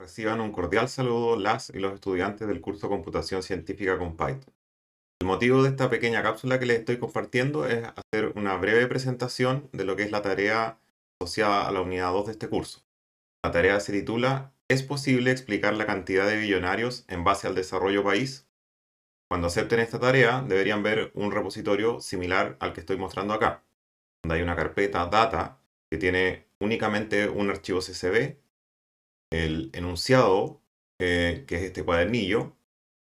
Reciban un cordial saludo las y los estudiantes del curso Computación Científica con Python. El motivo de esta pequeña cápsula que les estoy compartiendo es hacer una breve presentación de lo que es la tarea asociada a la unidad 2 de este curso. La tarea se titula ¿Es posible explicar la cantidad de billonarios en base al desarrollo país? Cuando acepten esta tarea deberían ver un repositorio similar al que estoy mostrando acá, donde hay una carpeta data que tiene únicamente un archivo CSV el enunciado, eh, que es este cuadernillo,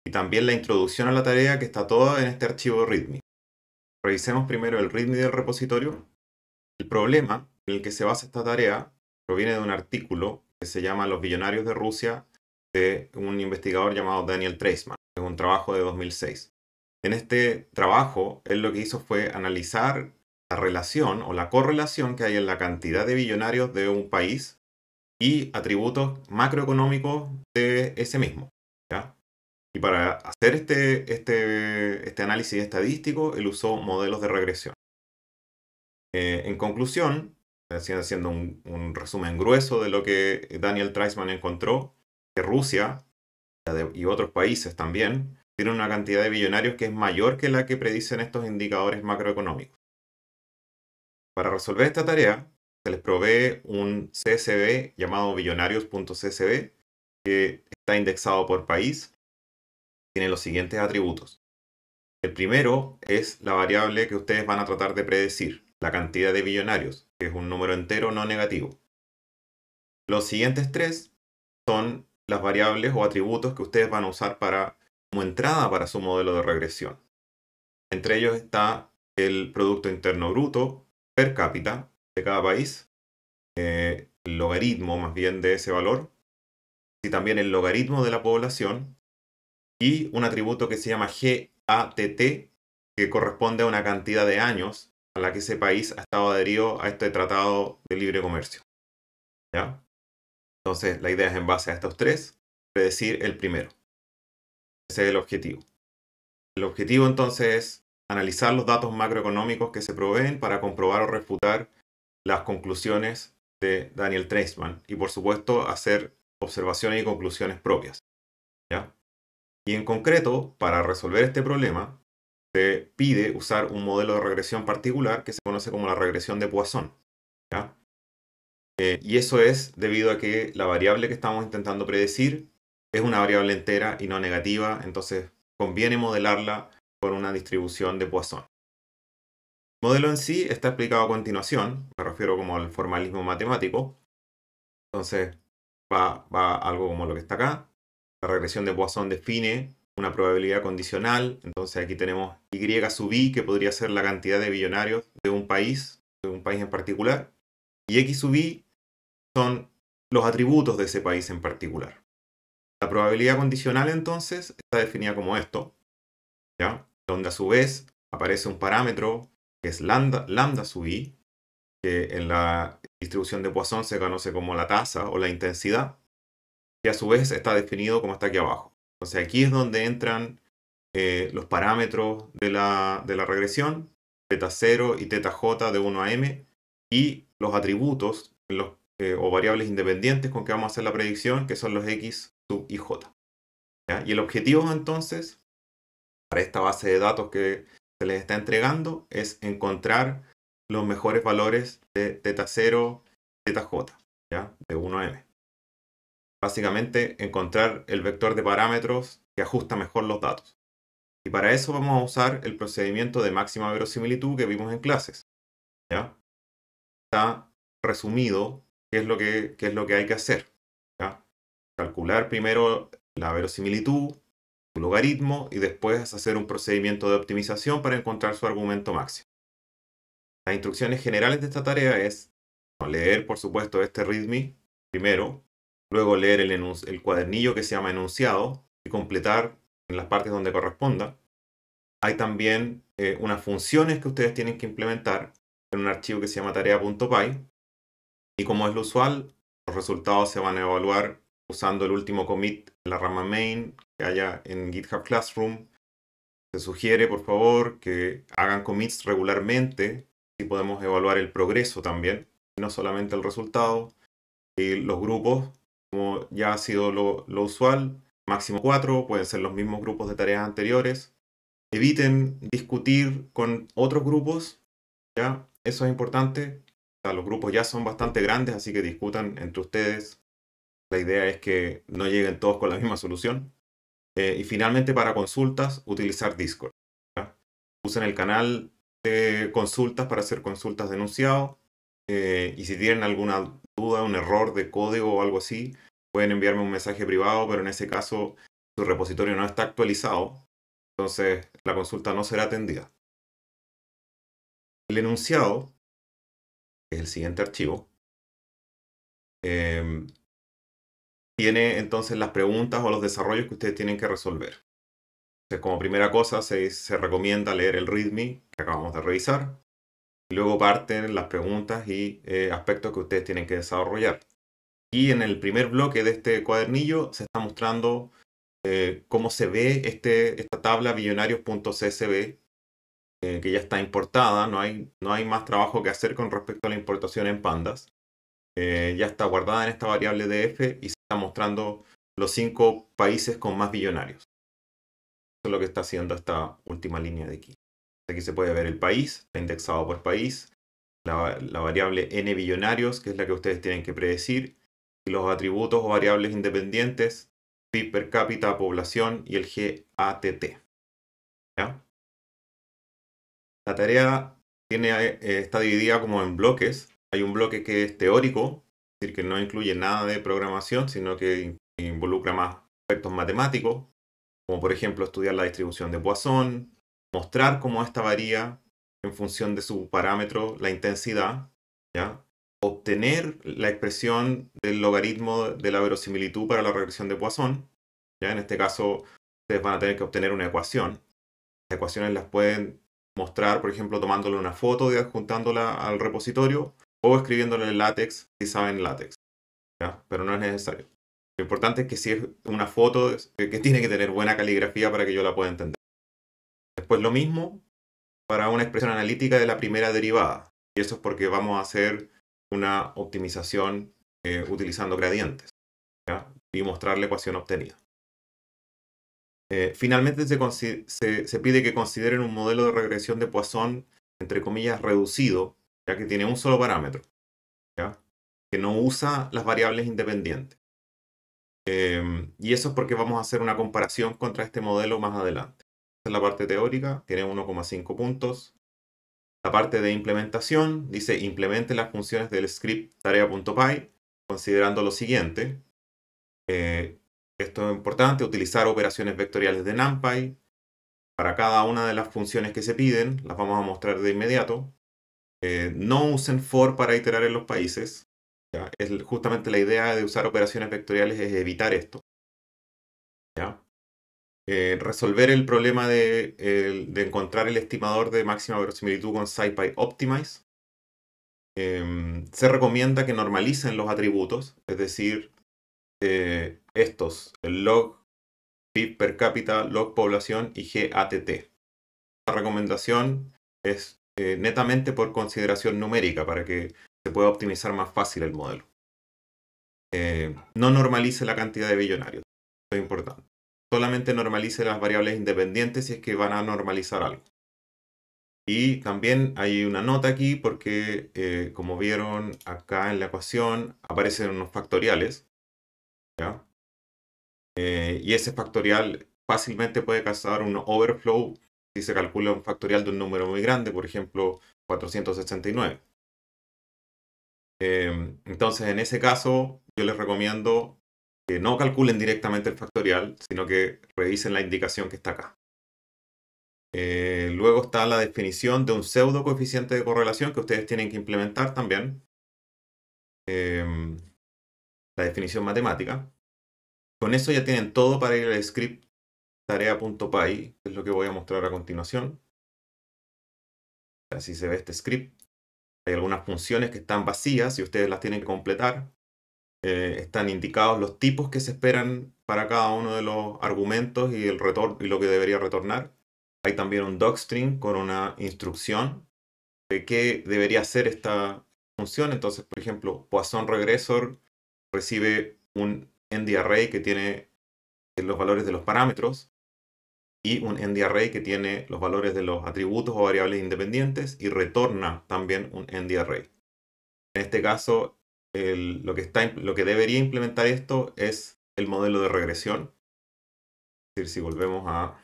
y también la introducción a la tarea que está toda en este archivo README. Revisemos primero el README del repositorio. El problema en el que se basa esta tarea proviene de un artículo que se llama Los billonarios de Rusia de un investigador llamado Daniel Treisman. Es un trabajo de 2006. En este trabajo, él lo que hizo fue analizar la relación o la correlación que hay en la cantidad de billonarios de un país y atributos macroeconómicos de ese mismo. Y para hacer este, este, este, análisis estadístico, él usó modelos de regresión. Eh, en conclusión, haciendo un, un, resumen grueso de lo que Daniel Treisman encontró, que Rusia y otros países también tienen una cantidad de billonarios que es mayor que la que predicen estos indicadores macroeconómicos. Para resolver esta tarea, se les provee un CSV llamado billonarios.csv que está indexado por país. Tiene los siguientes atributos. El primero es la variable que ustedes van a tratar de predecir, la cantidad de billonarios, que es un número entero no negativo. Los siguientes tres son las variables o atributos que ustedes van a usar para, como entrada para su modelo de regresión. Entre ellos está el Producto Interno Bruto per cápita, de cada país, eh, el logaritmo más bien de ese valor, y también el logaritmo de la población, y un atributo que se llama GATT, que corresponde a una cantidad de años a la que ese país ha estado adherido a este tratado de libre comercio. ¿Ya? Entonces, la idea es en base a estos tres, predecir el primero. Ese es el objetivo. El objetivo entonces es analizar los datos macroeconómicos que se proveen para comprobar o refutar las conclusiones de Daniel Treisman y por supuesto hacer observaciones y conclusiones propias. Y en concreto, para resolver este problema, se pide usar un modelo de regresión particular que se conoce como la regresión de Poisson. Eh, y eso es debido a que la variable que estamos intentando predecir es una variable entera y no negativa, entonces conviene modelarla con una distribución de Poisson modelo en sí está explicado a continuación, me refiero como al formalismo matemático. Entonces, va, algo como lo que está acá. La regresión de Poisson define una probabilidad condicional. Entonces aquí tenemos Y sub i, que podría ser la cantidad de billonarios de un país, de un país en particular. Y X sub i son los atributos de ese país en particular. La probabilidad condicional entonces está definida como esto, ¿ya? donde a su vez aparece un parámetro que es lambda, lambda sub i, que en la distribución de Poisson se conoce como la tasa o la intensidad, y a su vez está definido como está aquí abajo. Entonces aquí es donde entran eh, los parámetros de la, de la regresión, teta 0 y teta j de 1 a m, y los atributos los, eh, o variables independientes con que vamos a hacer la predicción, que son los x sub y j. Y el objetivo entonces, para esta base de datos que se les está entregando es encontrar los mejores valores de teta 0, teta j, ¿ya? de 1 a m. Básicamente, encontrar el vector de parámetros que ajusta mejor los datos. Y para eso vamos a usar el procedimiento de máxima verosimilitud que vimos en clases. ¿ya? Está resumido qué es lo que, es lo que hay que hacer. Calcular primero la verosimilitud, logaritmo y después hacer un procedimiento de optimización para encontrar su argumento máximo. Las instrucciones generales de esta tarea es leer, por supuesto, este README primero, luego leer el, el cuadernillo que se llama enunciado y completar en las partes donde corresponda. Hay también eh, unas funciones que ustedes tienen que implementar en un archivo que se llama tarea.py y como es lo usual, los resultados se van a evaluar usando el último commit la rama main, que haya en GitHub Classroom. Se sugiere, por favor, que hagan commits regularmente, y podemos evaluar el progreso también, no solamente el resultado. los grupos, como ya ha sido lo, usual, máximo cuatro, pueden ser los mismos grupos de tareas anteriores. Eviten discutir con otros grupos, ¿ya? Eso es importante. los grupos ya son bastante grandes, así que discutan entre ustedes la idea es que no lleguen todos con la misma solución. Eh, y finalmente, para consultas, utilizar Discord. Usen el canal de consultas para hacer consultas denunciado. enunciado. Eh, y si tienen alguna duda, un error de código o algo así, pueden enviarme un mensaje privado, pero en ese caso su repositorio no está actualizado, entonces la consulta no será atendida. El enunciado, es el siguiente archivo, em, tiene entonces las preguntas o los desarrollos que ustedes tienen que resolver. como primera cosa, se, recomienda leer el README que acabamos de revisar. Y luego parten las preguntas y eh, aspectos que ustedes tienen que desarrollar. Y en el primer bloque de este cuadernillo se está mostrando eh, cómo se ve este, esta tabla billonarios.csv eh, que ya está importada. No hay, no hay más trabajo que hacer con respecto a la importación en pandas. ya está guardada en esta variable df y mostrando los cinco países con más billonarios. Eso es lo que está haciendo esta última línea de aquí. Aquí se puede ver el país, indexado por país, la, variable n billonarios, que es la que ustedes tienen que predecir, y los atributos o variables independientes, PIB per cápita, población y el GATT. ¿Ya? La tarea tiene, eh, está dividida como en bloques. Hay un bloque que es teórico, decir, que no incluye nada de programación, sino que involucra más aspectos matemáticos, como por ejemplo estudiar la distribución de Poisson, mostrar cómo esta varía en función de su parámetro, la intensidad, ¿ya? obtener la expresión del logaritmo de la verosimilitud para la regresión de Poisson. ¿ya? En este caso, ustedes van a tener que obtener una ecuación. Las ecuaciones las pueden mostrar, por ejemplo, tomándole una foto y adjuntándola al repositorio, o escribiéndolo en látex si saben látex. Pero no es necesario. Lo importante es que si es una foto, eh, que tiene que tener buena caligrafía para que yo la pueda entender. Después lo mismo para una expresión analítica de la primera derivada. Y eso es porque vamos a hacer una optimización eh, utilizando gradientes y mostrar la ecuación obtenida. Eh, finalmente se, pide que consideren un modelo de regresión de Poisson, entre comillas, reducido, ya que tiene un solo parámetro, que no usa las variables independientes. Em, y eso es porque vamos a hacer una comparación contra este modelo más adelante. Esta es la parte teórica, tiene 1,5 puntos. La parte de implementación dice implemente las funciones del script tarea.py considerando lo siguiente. Eh, esto es importante, utilizar operaciones vectoriales de NumPy. Para cada una de las funciones que se piden, las vamos a mostrar de inmediato. Eh, no usen for para iterar en los países. Es justamente la idea de usar operaciones vectoriales es evitar esto. Eh, resolver el problema de, encontrar el estimador de máxima verosimilitud con SciPy Optimize. Em, se recomienda que normalicen los atributos, es decir, eh, estos, el log per cápita, log población y GATT. La recomendación es eh, netamente por consideración numérica, para que se pueda optimizar más fácil el modelo. Eh, no normalice la cantidad de billonarios, es importante. Solamente normalice las variables independientes si es que van a normalizar algo. Y también hay una nota aquí porque, eh, como vieron acá en la ecuación, aparecen unos factoriales. y ese factorial fácilmente puede causar un overflow si se calcula un factorial de un número muy grande, por ejemplo, 469. Em, entonces, en ese caso, yo les recomiendo que no calculen directamente el factorial, sino que revisen la indicación que está acá. Eh, luego está la definición de un pseudo coeficiente de correlación que ustedes tienen que implementar también. Em, la definición matemática. Con eso ya tienen todo para ir al script tarea.py, que es lo que voy a mostrar a continuación. Así se ve este script. Hay algunas funciones que están vacías y ustedes las tienen que completar. Eh, están indicados los tipos que se esperan para cada uno de los argumentos y, el y lo que debería retornar. Hay también un docstring con una instrucción de qué debería hacer esta función. Entonces, por ejemplo, Poisson Regressor recibe un ndarray array que tiene los valores de los parámetros y un ndarray que tiene los valores de los atributos o variables independientes y retorna también un ndarray En este caso, lo, que está, lo que debería implementar esto es el modelo de regresión. Es decir, si volvemos a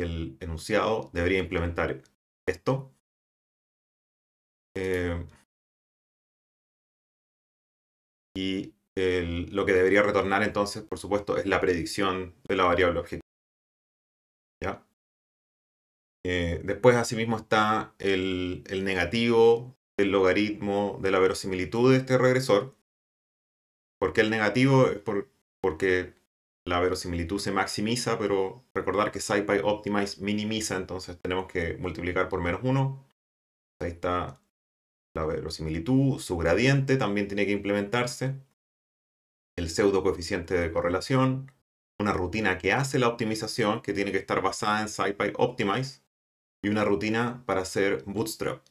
el enunciado, debería implementar esto. Eh, y lo que debería retornar entonces, por supuesto, es la predicción de la variable objetivo. Eh, después, asimismo, está el, negativo del logaritmo de la verosimilitud de este regresor. ¿Por qué el negativo? porque la verosimilitud se maximiza, pero recordar que SciPy Optimize minimiza, entonces tenemos que multiplicar por menos 1. Ahí está la verosimilitud, su gradiente también tiene que implementarse, el pseudo coeficiente de correlación, una rutina que hace la optimización, que tiene que estar basada en SciPy Optimize, y una rutina para hacer Bootstrap.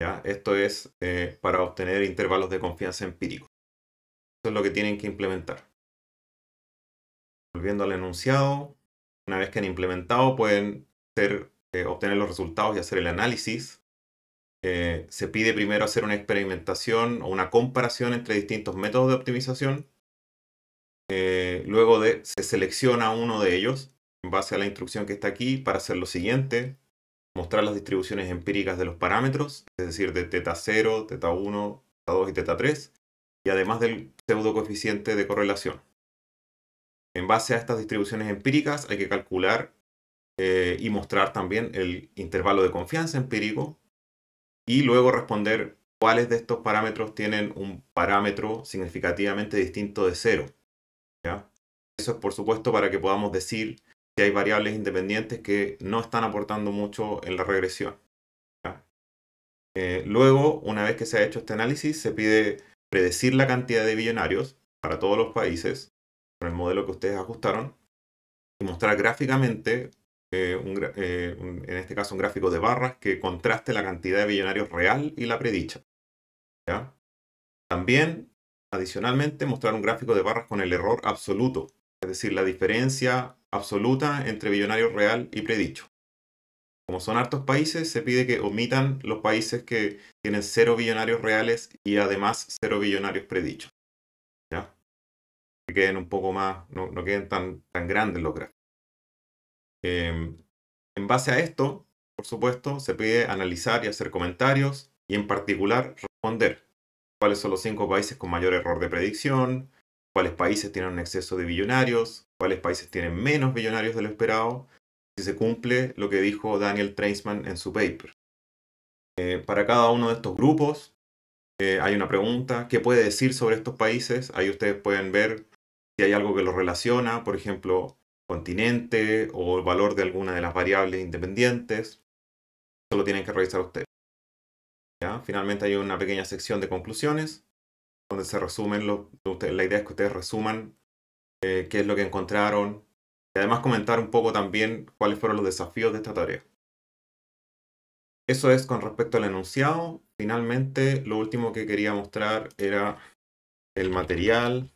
¿ya? Esto es eh, para obtener intervalos de confianza empíricos. Eso es lo que tienen que implementar. Volviendo al enunciado, una vez que han implementado pueden eh, obtener los resultados y hacer el análisis. Eh, se pide primero hacer una experimentación o una comparación entre distintos métodos de optimización eh, luego de, se selecciona uno de ellos en base a la instrucción que está aquí para hacer lo siguiente, mostrar las distribuciones empíricas de los parámetros, es decir, de teta 0, teta 1, teta 2 y teta 3, y además del pseudo coeficiente de correlación. En base a estas distribuciones empíricas hay que calcular eh, y mostrar también el intervalo de confianza empírico y luego responder cuáles de estos parámetros tienen un parámetro significativamente distinto de cero. Eso es, por supuesto, para que podamos decir que hay variables independientes que no están aportando mucho en la regresión. Eh, luego, una vez que se ha hecho este análisis, se pide predecir la cantidad de billonarios para todos los países con el modelo que ustedes ajustaron y mostrar gráficamente, eh, eh, en este caso un gráfico de barras, que contraste la cantidad de billonarios real y la predicha. También Adicionalmente, mostrar un gráfico de barras con el error absoluto, es decir, la diferencia absoluta entre billonario real y predicho. Como son hartos países, se pide que omitan los países que tienen cero billonarios reales y además cero billonarios predichos. ¿Ya? Que queden un poco más, no, queden tan, grandes los gráficos. Em, en base a esto, por supuesto, se pide analizar y hacer comentarios y en particular responder cuáles son los cinco países con mayor error de predicción, cuáles países tienen un exceso de billonarios, cuáles países tienen menos billonarios de lo esperado, si se cumple lo que dijo Daniel Trainsman en su paper. Eh, para cada uno de estos grupos eh, hay una pregunta, ¿qué puede decir sobre estos países? Ahí ustedes pueden ver si hay algo que los relaciona, por ejemplo, continente o el valor de alguna de las variables independientes. Eso lo tienen que revisar ustedes. Finalmente hay una pequeña sección de conclusiones, donde se resumen, la idea es que ustedes resuman eh, qué es lo que encontraron y además comentar un poco también cuáles fueron los desafíos de esta tarea. Eso es con respecto al enunciado. Finalmente, lo último que quería mostrar era el material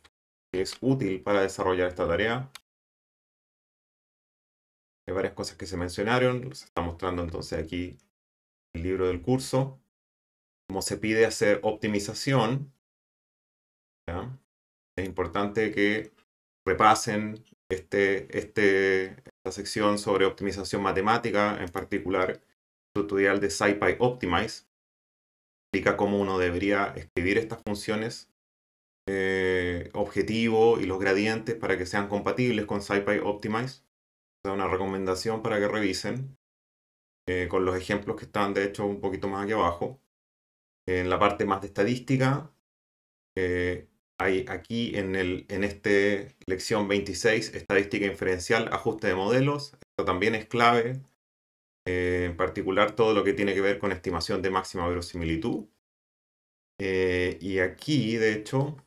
que es útil para desarrollar esta tarea. Hay varias cosas que se mencionaron, se está mostrando entonces aquí el libro del curso como se pide hacer optimización, es importante que repasen este, este, esta sección sobre optimización matemática, en particular tutorial de SciPy Optimize. Explica cómo uno debería escribir estas funciones eh, objetivo y los gradientes para que sean compatibles con SciPy Optimize. Es una recomendación para que revisen eh, con los ejemplos que están de hecho un poquito más aquí abajo en la parte más de estadística. Eh, hay aquí en, esta este lección 26, estadística inferencial, ajuste de modelos. Esto también es clave, eh, en particular todo lo que tiene que ver con estimación de máxima verosimilitud. Eh, y aquí, de hecho,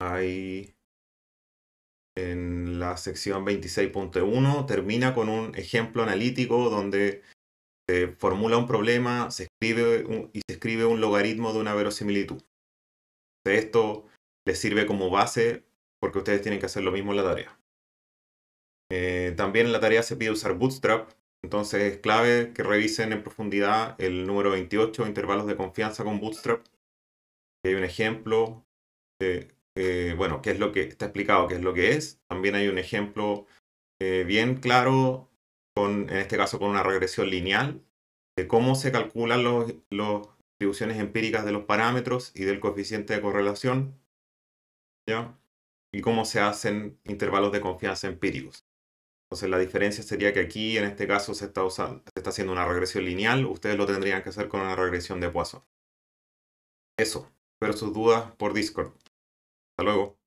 hay en la sección 26.1, termina con un ejemplo analítico donde se formula un problema se escribe y se escribe un logaritmo de una verosimilitud. Esto les sirve como base porque ustedes tienen que hacer lo mismo en la tarea. Eh, también en la tarea se pide usar Bootstrap, entonces es clave que revisen en profundidad el número 28, intervalos de confianza con Bootstrap. Hay un ejemplo eh, bueno, qué es lo que está explicado, qué es lo que es. También hay un ejemplo eh, bien claro en este caso con una regresión lineal, de cómo se calculan las los distribuciones empíricas de los parámetros y del coeficiente de correlación, y cómo se hacen intervalos de confianza empíricos. Entonces la diferencia sería que aquí, en este caso, se está, se está haciendo una regresión lineal, ustedes lo tendrían que hacer con una regresión de Poisson. Eso, pero sus dudas por Discord. Hasta luego.